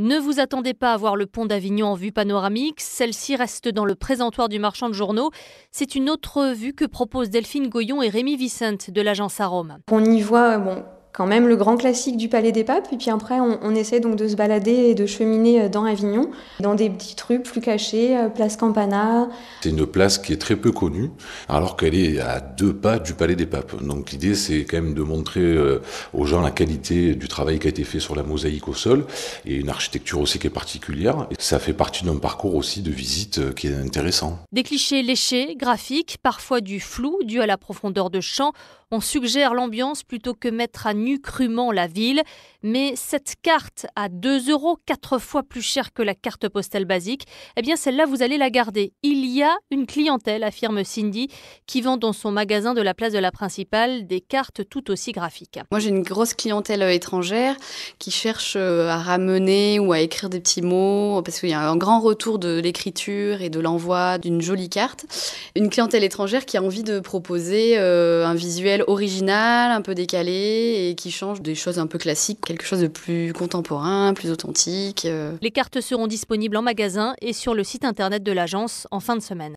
Ne vous attendez pas à voir le pont d'Avignon en vue panoramique, celle-ci reste dans le présentoir du marchand de journaux. C'est une autre vue que proposent Delphine Goyon et Rémi Vicente de l'agence Rome. On y voit euh, bon, quand même le grand classique du Palais des Papes. Et puis après, on, essaie donc de se balader et de cheminer euh, dans Avignon, dans des petites rues plus cachées, euh, place Campana. C'est une place qui est très peu connue, alors qu'elle est à deux pas du Palais des Papes. Donc l'idée, c'est quand même de montrer euh, aux gens la qualité du travail qui a été fait sur la mosaïque au sol et une architecture aussi qui est particulière. Et ça fait partie d'un parcours aussi de visite qui est intéressant. Des clichés léchés, graphiques, parfois du flou dû à la profondeur de champ. On suggère l'ambiance plutôt que mettre à nu crûment la ville, mais cette carte à 2 euros, 4 fois plus chère que la carte postale basique, eh bien celle-là, vous allez la garder. Il y a une clientèle, affirme Cindy, qui vend dans son magasin de la place de la Principale des cartes tout aussi graphiques. Moi, j'ai une grosse clientèle euh, étrangère qui cherche euh, à ramener ou à écrire des petits mots, parce qu'il y a un grand retour de l'écriture et de l'envoi d'une jolie carte. Une clientèle étrangère qui a envie de proposer euh, un visuel original, un peu décalé, qui change des choses un peu classiques, quelque chose de plus contemporain, plus authentique. Euh. Les cartes seront disponibles en magasin et sur le site internet de l'agence en fin de semaine.